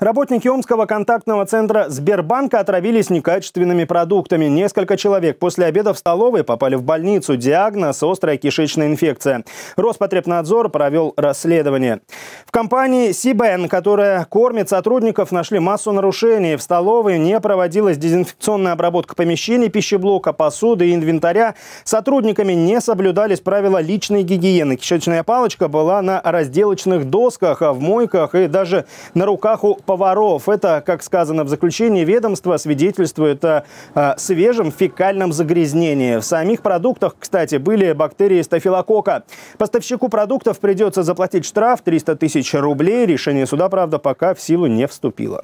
Работники Омского контактного центра Сбербанка отравились некачественными продуктами. Несколько человек после обеда в столовой попали в больницу. Диагноз – острая кишечная инфекция. Роспотребнадзор провел расследование. В компании Сибен, которая кормит сотрудников, нашли массу нарушений. В столовой не проводилась дезинфекционная обработка помещений, пищеблока, посуды и инвентаря. Сотрудниками не соблюдались правила личной гигиены. Кишечная палочка была на разделочных досках, а в мойках и даже на руках у поваров. Это, как сказано в заключении ведомства, свидетельствует о э, свежем фекальном загрязнении. В самих продуктах, кстати, были бактерии стафилокока. Поставщику продуктов придется заплатить штраф 300 тысяч рублей. Решение суда, правда, пока в силу не вступило.